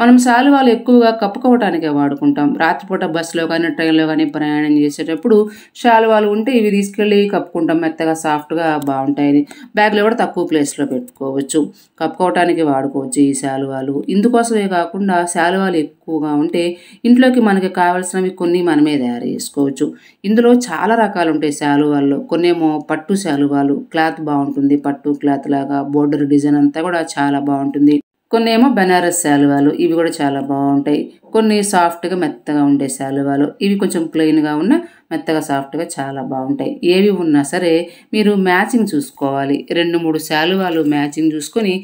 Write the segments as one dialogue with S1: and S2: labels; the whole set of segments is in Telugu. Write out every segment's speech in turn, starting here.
S1: మనం శాలువాలు ఎక్కువగా కప్పుకోవటానికే వాడుకుంటాం రాత్రిపూట బస్సులో కానీ ట్రైన్లో కానీ ప్రయాణం చేసేటప్పుడు శాలువాలు ఉంటే ఇవి తీసుకెళ్ళి కప్పుకుంటాం మెత్తగా సాఫ్ట్గా బాగుంటాయి బ్యాగ్లో కూడా తక్కువ ప్లేస్లో పెట్టుకోవచ్చు కప్పుకోవటానికి వాడుకోవచ్చు ఈ శాలువాలు ఇందుకోసమే కాకుండా శాలువాలు ఎక్కువగా ఉంటే ఇంట్లోకి మనకి కావాల్సినవి కొన్ని మనమే తయారు చేసుకోవచ్చు ఇందులో చాలా రకాలు ఉంటాయి శాలువాల్లో కొన్నేమో పట్టు శాలువాలు క్లాత్ బాగుంటుంది పట్టు క్లాత్ లాగా బోర్డర్ డిజైన్ అంతా కూడా చాలా బాగుంటుంది కొన్ని ఏమో బెనారస్ శాలువాలు ఇవి కూడా చాలా బాగుంటాయి కొన్ని సాఫ్ట్గా మెత్తగా ఉండే శాలువాలు ఇవి కొంచెం ప్లెయిన్గా ఉన్న మెత్తగా సాఫ్ట్గా చాలా బాగుంటాయి ఏవి ఉన్నా సరే మీరు మ్యాచింగ్ చూసుకోవాలి రెండు మూడు శాలువాలు మ్యాచింగ్ చూసుకొని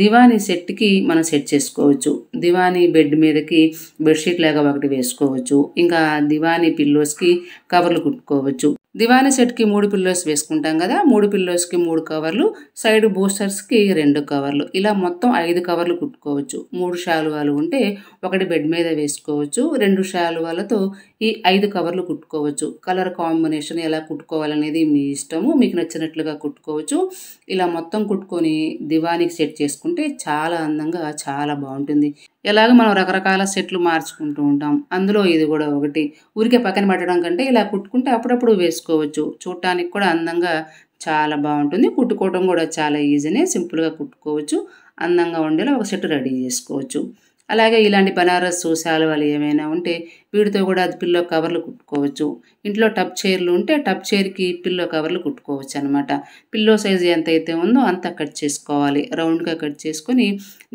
S1: దివానీ సెట్కి మనం సెట్ చేసుకోవచ్చు దివానీ బెడ్ మీదకి బెడ్షీట్ లాగా ఒకటి వేసుకోవచ్చు ఇంకా దివానీ పిల్లోస్కి కవర్లు కుట్టుకోవచ్చు దివానీ సెట్కి మూడు పిల్లోస్ వేసుకుంటాం కదా మూడు పిల్లోస్కి మూడు కవర్లు సైడ్ బూస్టర్స్కి రెండు కవర్లు ఇలా మొత్తం ఐదు కవర్లు కుట్టుకోవచ్చు మూడు శాలువాలు ఉంటే ఒకటి బెడ్ మీద వేసుకోవచ్చు రెండు శాలువాలతో ఈ ఐదు కవర్లు కుట్టుకోవచ్చు కలర్ కాంబినేషన్ ఎలా కుట్టుకోవాలనేది మీ ఇష్టము మీకు నచ్చినట్లుగా కుట్టుకోవచ్చు ఇలా మొత్తం కుట్టుకొని దివానికి సెట్ చేసుకుంటే చాలా అందంగా చాలా బాగుంటుంది ఎలాగ మనం రకరకాల సెట్లు మార్చుకుంటూ ఉంటాం అందులో ఇది కూడా ఒకటి ఊరికే పక్కన పెట్టడం కంటే ఇలా కుట్టుకుంటే అప్పుడప్పుడు వేసుకోవచ్చు చూడటానికి కూడా అందంగా చాలా బాగుంటుంది కుట్టుకోవడం కూడా చాలా ఈజీనే సింపుల్గా కుట్టుకోవచ్చు అందంగా ఉండేలా ఒక సెట్ రెడీ చేసుకోవచ్చు అలాగే ఇలాంటి బనారస్ శాలువాలు ఏమైనా ఉంటే వీటితో కూడా అది పిల్లో కవర్లు కుట్టుకోవచ్చు ఇంట్లో టప్ చైర్లు ఉంటే టప్ చైర్కి పిల్లో కవర్లు కుట్టుకోవచ్చు అనమాట పిల్లో సైజు ఎంత అయితే ఉందో అంత కట్ చేసుకోవాలి రౌండ్గా కట్ చేసుకొని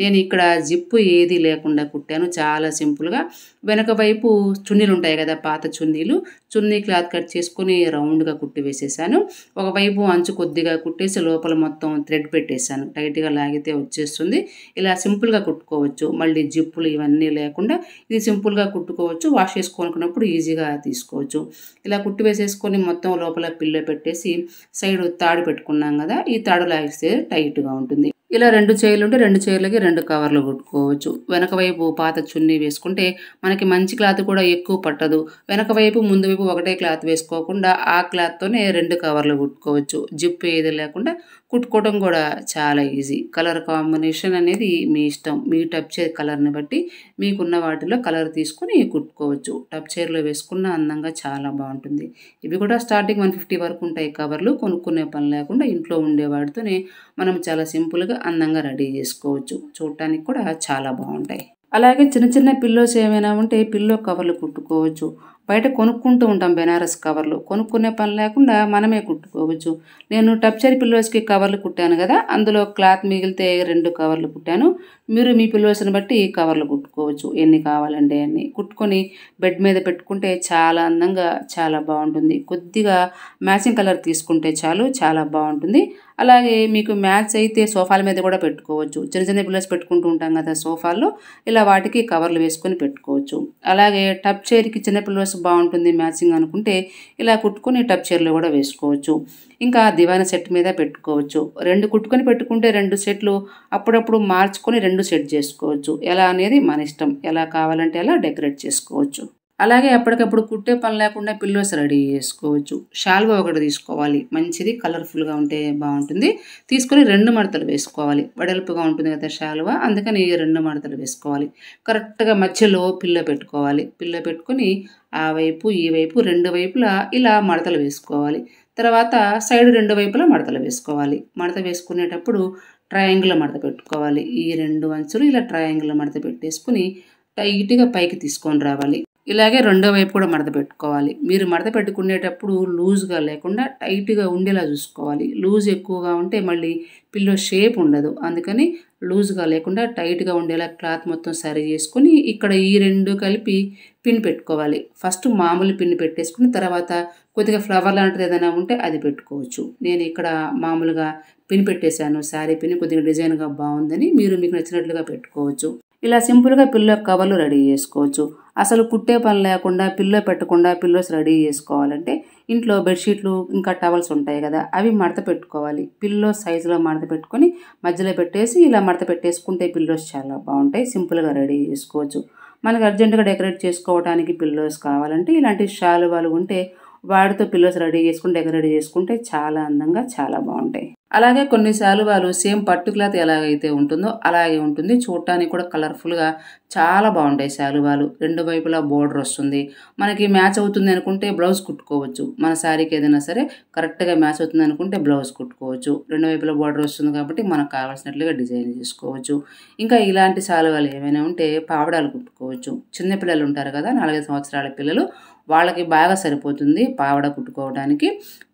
S1: నేను ఇక్కడ జిప్పు ఏది లేకుండా కుట్టాను చాలా సింపుల్గా వెనక వైపు చున్నీలు ఉంటాయి కదా పాత చున్నీలు చున్నీ క్లాత్ కట్ చేసుకొని రౌండ్గా కుట్టి వేసేసాను ఒకవైపు అంచు కొద్దిగా కుట్టేసి లోపల మొత్తం థ్రెడ్ పెట్టేశాను టైట్గా లాగితే వచ్చేస్తుంది ఇలా సింపుల్గా కుట్టుకోవచ్చు మళ్ళీ జిప్పులు ఇవన్నీ లేకుండా ఇది సింపుల్గా కుట్టుకోవచ్చు వాష్ వాష్ చేసుకోనుకున్నప్పుడు ఈజీగా తీసుకోవచ్చు ఇలా కుట్టి వేసేసుకొని మొత్తం లోపల పిల్ల పెట్టేసి సైడ్ తాడు పెట్టుకున్నాం కదా ఈ తాడు లాగిస్తే టైట్గా ఉంటుంది ఇలా రెండు చైర్లు ఉంటే రెండు చైర్లకి రెండు కవర్లు కుట్టుకోవచ్చు వెనక వైపు పాత చున్నీ వేసుకుంటే మనకి మంచి క్లాత్ కూడా ఎక్కువ పట్టదు వెనక వైపు ముందు వైపు ఒకటే క్లాత్ వేసుకోకుండా ఆ క్లాత్తోనే రెండు కవర్లు కుట్టుకోవచ్చు జిప్ ఏది లేకుండా కుట్టుకోవడం కూడా చాలా ఈజీ కలర్ కాంబినేషన్ అనేది మీ ఇష్టం మీ టప్ చైర్ కలర్ని బట్టి మీకున్న వాటిలో కలర్ తీసుకుని కుట్టుకోవచ్చు టప్ చైర్లో వేసుకున్న అందంగా చాలా బాగుంటుంది ఇవి కూడా స్టార్టింగ్ వన్ ఫిఫ్టీ వరకు ఉంటాయి కవర్లు కొనుక్కునే పని లేకుండా ఇంట్లో ఉండే వాటితోనే మనం చాలా సింపుల్గా అందంగా రెడీ చేసుకోవచ్చు చూడటానికి కూడా చాలా బాగుంటాయి అలాగే చిన్న చిన్న పిల్లోస్ ఏమైనా ఉంటే పిల్లో కవర్లు కుట్టుకోవచ్చు బయట కొనుక్కుంటూ ఉంటాం బెనారస్ కవర్లు కొనుక్కునే పని లేకుండా మనమే కుట్టుకోవచ్చు నేను టప్చర్ పిల్లోస్కి కవర్లు కుట్టాను కదా అందులో క్లాత్ మిగిలితే రెండు కవర్లు కుట్టాను మీరు మీ పిల్లోస్ని బట్టి కవర్లు కుట్టుకోవచ్చు ఎన్ని కావాలండి అన్ని కుట్టుకొని బెడ్ మీద పెట్టుకుంటే చాలా అందంగా చాలా బాగుంటుంది కొద్దిగా మ్యాచింగ్ కలర్ తీసుకుంటే చాలు చాలా బాగుంటుంది అలాగే మీకు మ్యాచ్ అయితే సోఫాల మీద కూడా పెట్టుకోవచ్చు చిన్న చిన్న పిల్లర్స్ పెట్టుకుంటూ ఉంటాం కదా సోఫాల్లో ఇలా వాటికి కవర్లు వేసుకొని పెట్టుకోవచ్చు అలాగే టప్ చైర్కి చిన్న పిల్లర్స్ బాగుంటుంది మ్యాచింగ్ అనుకుంటే ఇలా కుట్టుకొని టప్ చైర్లో కూడా వేసుకోవచ్చు ఇంకా దివాన సెట్ మీద పెట్టుకోవచ్చు రెండు కుట్టుకొని పెట్టుకుంటే రెండు సెట్లు అప్పుడప్పుడు మార్చుకొని రెండు సెట్ చేసుకోవచ్చు ఎలా అనేది మన ఇష్టం ఎలా కావాలంటే అలా డెకరేట్ చేసుకోవచ్చు అలాగే ఎప్పటికప్పుడు కుట్టే పని లేకుండా పిల్లోస్ రెడీ చేసుకోవచ్చు షాల్వా ఒకటి తీసుకోవాలి మంచిది కలర్ఫుల్గా ఉంటే బాగుంటుంది తీసుకొని రెండు మడతలు వేసుకోవాలి వెడల్పుగా ఉంటుంది కదా షాల్వా అందుకని రెండు మడతలు వేసుకోవాలి కరెక్ట్గా మధ్యలో పిల్ల పెట్టుకోవాలి పిల్ల పెట్టుకొని ఆ వైపు ఈ వైపు రెండు వైపులా ఇలా మడతలు వేసుకోవాలి తర్వాత సైడ్ రెండు వైపులా మడతలు వేసుకోవాలి మడత వేసుకునేటప్పుడు ట్రయాంగిల్ మడత పెట్టుకోవాలి ఈ రెండు అంచులు ఇలా ట్రయాంగిల్ మడత పెట్టేసుకుని టైట్గా పైకి తీసుకొని రావాలి ఇలాగే రెండో వైపు కూడా మడత పెట్టుకోవాలి మీరు మడత పెట్టుకునేటప్పుడు లూజ్గా లేకుండా టైట్గా ఉండేలా చూసుకోవాలి లూజ్ ఎక్కువగా ఉంటే మళ్ళీ పిల్లో షేప్ ఉండదు అందుకని లూజ్గా లేకుండా టైట్గా ఉండేలా క్లాత్ మొత్తం సరి చేసుకుని ఇక్కడ ఈ రెండు కలిపి పిన్ పెట్టుకోవాలి ఫస్ట్ మామూలు పిన్ పెట్టేసుకుని తర్వాత కొద్దిగా ఫ్లవర్ లాంటిది ఏదైనా ఉంటే అది పెట్టుకోవచ్చు నేను ఇక్కడ మామూలుగా పిన్ పెట్టేశాను శారీ పిన్ కొద్దిగా డిజైన్గా బాగుందని మీరు మీకు నచ్చినట్లుగా పెట్టుకోవచ్చు ఇలా సింపుల్గా పిల్లో కవర్లు రెడీ చేసుకోవచ్చు అసలు కుట్టే పని లేకుండా పిల్లో పెట్టకుండా పిల్లోస్ రెడీ చేసుకోవాలంటే ఇంట్లో బెడ్షీట్లు ఇంకా టవల్స్ ఉంటాయి కదా అవి మడత పెట్టుకోవాలి పిల్లో సైజులో మడత పెట్టుకొని మధ్యలో పెట్టేసి ఇలా మడత పెట్టేసుకుంటే పిల్లోస్ చాలా బాగుంటాయి సింపుల్గా రెడీ చేసుకోవచ్చు మనకు అర్జెంటుగా డెకరేట్ చేసుకోవడానికి పిల్లోస్ కావాలంటే ఇలాంటి వాళ్ళు ఉంటే వాటితో పిల్లోస్ రెడీ చేసుకుని డెకరేట్ చేసుకుంటే చాలా అందంగా చాలా బాగుంటాయి అలాగే కొన్ని శాలువాలు సేమ్ పర్టికులర్ ఎలాగైతే ఉంటుందో అలాగే ఉంటుంది చూడటానికి కూడా కలర్ఫుల్గా చాలా బాగుంటాయి శాలువాలు రెండు వైపులా బోర్డర్ వస్తుంది మనకి మ్యాచ్ అవుతుంది అనుకుంటే బ్లౌజ్ కుట్టుకోవచ్చు మన శారీకి ఏదైనా సరే కరెక్ట్గా మ్యాచ్ అవుతుంది అనుకుంటే బ్లౌజ్ కుట్టుకోవచ్చు రెండు వైపులా బోర్డర్ వస్తుంది కాబట్టి మనకు కావాల్సినట్లుగా డిజైన్ చేసుకోవచ్చు ఇంకా ఇలాంటి శాలువాలు ఏమైనా ఉంటే పావడాలు కుట్టుకోవచ్చు చిన్నపిల్లలు ఉంటారు కదా నాలుగైదు సంవత్సరాల పిల్లలు వాళ్ళకి బాగా సరిపోతుంది పావడ కుట్టుకోవడానికి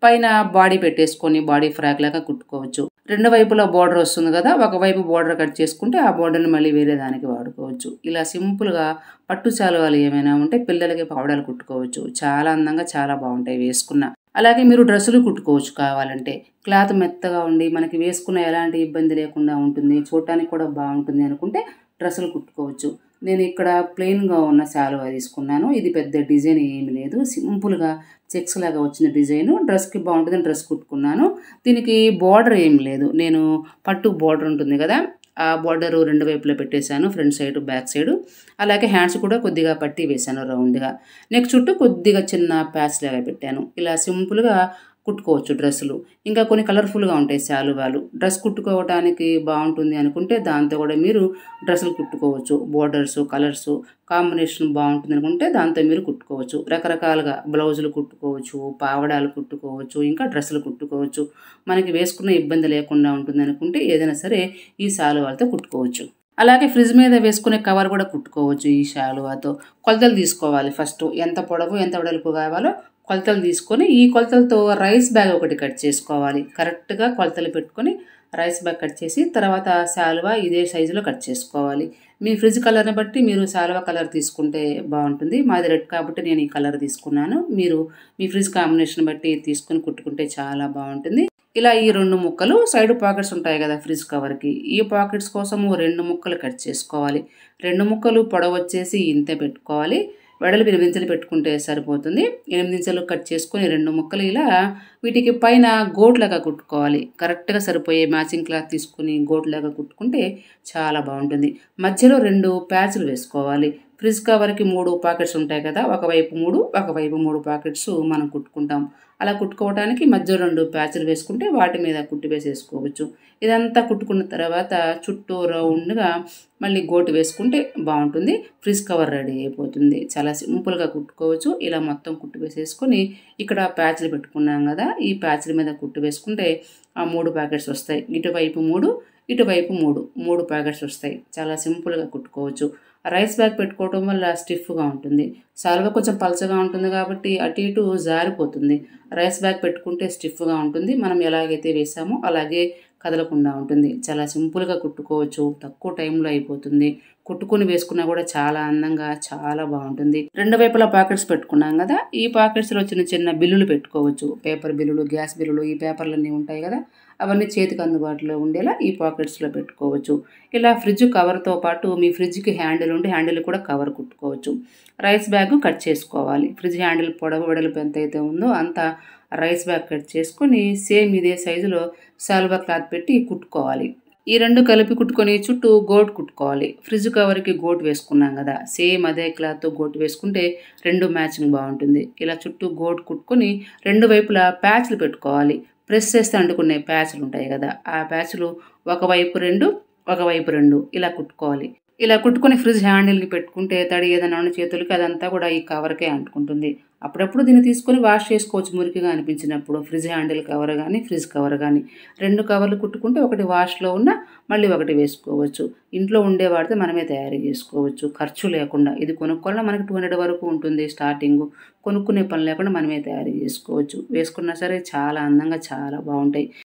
S1: పైన బాడీ పెట్టేసుకొని బాడీ ఫ్రాక్ లాగా కుట్టుకోవచ్చు రెండు వైపులా బోర్డర్ వస్తుంది కదా ఒకవైపు బోర్డర్ కట్ చేసుకుంటే ఆ బోర్డర్ని మళ్ళీ వేరే దానికి వాడుకోవచ్చు ఇలా సింపుల్గా పట్టు చాలువాలు ఏమైనా ఉంటే పిల్లలకి పావడాలు కుట్టుకోవచ్చు చాలా అందంగా చాలా బాగుంటాయి వేసుకున్న అలాగే మీరు డ్రెస్సులు కుట్టుకోవచ్చు కావాలంటే క్లాత్ మెత్తగా ఉండి మనకి వేసుకున్న ఎలాంటి ఇబ్బంది లేకుండా ఉంటుంది చూడటానికి కూడా బాగుంటుంది అనుకుంటే డ్రెస్సులు కుట్టుకోవచ్చు నేను ఇక్కడ ప్లెయిన్గా ఉన్న శాలువా తీసుకున్నాను ఇది పెద్ద డిజైన్ ఏమి లేదు సింపుల్గా చెక్స్ లాగా వచ్చిన డిజైను డ్రెస్కి బాగుంటుందని డ్రెస్ కుట్టుకున్నాను దీనికి బార్డర్ ఏం లేదు నేను పట్టు బార్డర్ ఉంటుంది కదా ఆ బార్డర్ రెండు వైపులా పెట్టేశాను ఫ్రంట్ సైడ్ బ్యాక్ సైడు అలాగే హ్యాండ్స్ కూడా కొద్దిగా పట్టి వేశాను రౌండ్గా నెక్స్ట్ చుట్టూ కొద్దిగా చిన్న ప్యాచ్ లాగా పెట్టాను ఇలా సింపుల్గా కుట్టుకోవచ్చు డ్రెస్సులు ఇంకా కొన్ని కలర్ఫుల్గా ఉంటాయి శాలువాలు డ్రెస్ కుట్టుకోవడానికి బాగుంటుంది అనుకుంటే దాంతో కూడా మీరు డ్రెస్సులు కుట్టుకోవచ్చు బోర్డర్స్ కలర్స్ కాంబినేషన్ బాగుంటుంది అనుకుంటే దాంతో మీరు కుట్టుకోవచ్చు రకరకాలుగా బ్లౌజులు కుట్టుకోవచ్చు పావడాలు కుట్టుకోవచ్చు ఇంకా డ్రెస్సులు కుట్టుకోవచ్చు మనకి వేసుకున్న ఇబ్బంది లేకుండా ఉంటుంది అనుకుంటే ఏదైనా సరే ఈ శాలువాలతో కుట్టుకోవచ్చు అలాగే ఫ్రిడ్జ్ మీద వేసుకునే కవర్ కూడా కుట్టుకోవచ్చు ఈ శాలువాతో కొలతలు తీసుకోవాలి ఫస్ట్ ఎంత పొడవు ఎంత వడలుపు కావాలో కొలతలు తీసుకొని ఈ కొలతలతో రైస్ బ్యాగ్ ఒకటి కట్ చేసుకోవాలి కరెక్ట్గా కొలతలు పెట్టుకొని రైస్ బ్యాగ్ కట్ చేసి తర్వాత శాలువా ఇదే సైజులో కట్ చేసుకోవాలి మీ ఫ్రిడ్జ్ కలర్ని బట్టి మీరు శాలువా కలర్ తీసుకుంటే బాగుంటుంది మాది రెడ్ కాబట్టి నేను ఈ కలర్ తీసుకున్నాను మీరు మీ ఫ్రిడ్జ్ కాంబినేషన్ బట్టి తీసుకొని కుట్టుకుంటే చాలా బాగుంటుంది ఇలా ఈ రెండు ముక్కలు సైడ్ పాకెట్స్ ఉంటాయి కదా ఫ్రిడ్జ్ కవర్కి ఈ పాకెట్స్ కోసము రెండు ముక్కలు కట్ చేసుకోవాలి రెండు ముక్కలు పొడవచ్చేసి ఇంతే పెట్టుకోవాలి వెడలు విరవించలు పెట్టుకుంటే సరిపోతుంది ఎనిమిది ఇంచలు కట్ చేసుకొని రెండు ముక్కలు ఇలా వీటికి పైన గోట్లాగా కుట్టుకోవాలి కరెక్ట్గా సరిపోయే మ్యాచింగ్ క్లాత్ తీసుకుని గోట్లాగా కుట్టుకుంటే చాలా బాగుంటుంది మధ్యలో రెండు ప్యాచ్లు వేసుకోవాలి ఫ్రిడ్జ్ కవర్కి మూడు పాకెట్స్ ఉంటాయి కదా ఒకవైపు మూడు ఒకవైపు మూడు పాకెట్స్ మనం కుట్టుకుంటాం అలా కుట్టుకోవడానికి మధ్య రెండు ప్యాచ్లు వేసుకుంటే వాటి మీద కుట్టి వేసేసుకోవచ్చు ఇదంతా కుట్టుకున్న తర్వాత చుట్టూ రౌండ్గా మళ్ళీ గోటు వేసుకుంటే బాగుంటుంది ఫ్రిజ్ కవర్ రెడీ అయిపోతుంది చాలా సింపుల్గా కుట్టుకోవచ్చు ఇలా మొత్తం కుట్టు వేసేసుకొని ఇక్కడ ప్యాచ్లు పెట్టుకున్నాం కదా ఈ ప్యాచ్ల మీద కుట్టు వేసుకుంటే ఆ మూడు ప్యాకెట్స్ వస్తాయి ఇటువైపు మూడు ఇటువైపు మూడు మూడు ప్యాకెట్స్ వస్తాయి చాలా సింపుల్గా కుట్టుకోవచ్చు రైస్ బ్యాగ్ పెట్టుకోవటం వల్ల స్టిఫ్గా ఉంటుంది సాల్వ కొంచెం పలచగా ఉంటుంది కాబట్టి అటు ఇటు జారిపోతుంది రైస్ బ్యాగ్ పెట్టుకుంటే స్టిఫ్గా ఉంటుంది మనం ఎలాగైతే వేసామో అలాగే కదలకుండా ఉంటుంది చాలా సింపుల్గా కుట్టుకోవచ్చు తక్కువ టైంలో అయిపోతుంది కుట్టుకుని వేసుకున్నా కూడా చాలా అందంగా చాలా బాగుంటుంది రెండు వైపులా పాకెట్స్ పెట్టుకున్నాం కదా ఈ పాకెట్స్లో చిన్న చిన్న బిల్లులు పెట్టుకోవచ్చు పేపర్ బిల్లులు గ్యాస్ బిల్లులు ఈ పేపర్లన్నీ ఉంటాయి కదా అవన్నీ చేతికి అందుబాటులో ఉండేలా ఈ పాకెట్స్లో పెట్టుకోవచ్చు ఇలా ఫ్రిడ్జ్ కవర్తో పాటు మీ ఫ్రిడ్జ్కి హ్యాండిల్ ఉండి హ్యాండిల్ కూడా కవర్ కుట్టుకోవచ్చు రైస్ బ్యాగ్ కట్ చేసుకోవాలి ఫ్రిడ్జ్ హ్యాండిల్ పొడవు వెడల్పు ఎంత అయితే ఉందో అంత రైస్ బ్యాగ్ కట్ చేసుకొని సేమ్ ఇదే సైజులో సాల్వర్ క్లాత్ పెట్టి కుట్టుకోవాలి ఈ రెండు కలిపి కుట్టుకొని చుట్టూ గోట్ కుట్టుకోవాలి ఫ్రిడ్జ్ కవర్కి గోట్ వేసుకున్నాం కదా సేమ్ అదే క్లాత్ గోట్ వేసుకుంటే రెండు మ్యాచింగ్ బాగుంటుంది ఇలా చుట్టూ గోట్ కుట్టుకొని రెండు వైపులా ప్యాచ్లు పెట్టుకోవాలి ప్రెస్ చేస్తే అంటుకునే ప్యాచ్లు ఉంటాయి కదా ఆ ప్యాచ్లు ఒకవైపు రెండు ఒకవైపు రెండు ఇలా కుట్టుకోవాలి ఇలా కుట్టుకొని ఫ్రిడ్జ్ హ్యాండిల్ని పెట్టుకుంటే తడి ఏదైనా చేతులకి అదంతా కూడా ఈ కవర్కే అంటుకుంటుంది అప్పుడప్పుడు దీన్ని తీసుకొని వాష్ చేసుకోవచ్చు మురికిగా అనిపించినప్పుడు ఫ్రిడ్జ్ హ్యాండిల్ కవర్ కానీ ఫ్రిడ్జ్ కవర్ కానీ రెండు కవర్లు కుట్టుకుంటే ఒకటి వాష్లో ఉన్న మళ్ళీ ఒకటి వేసుకోవచ్చు ఇంట్లో ఉండే వాడితే మనమే తయారు చేసుకోవచ్చు ఖర్చు లేకుండా ఇది కొనుక్కోవాలన్నా మనకి టూ హండ్రెడ్ వరకు ఉంటుంది స్టార్టింగ్ కొనుక్కునే పని లేకుండా మనమే తయారు చేసుకోవచ్చు వేసుకున్నా సరే చాలా అందంగా చాలా బాగుంటాయి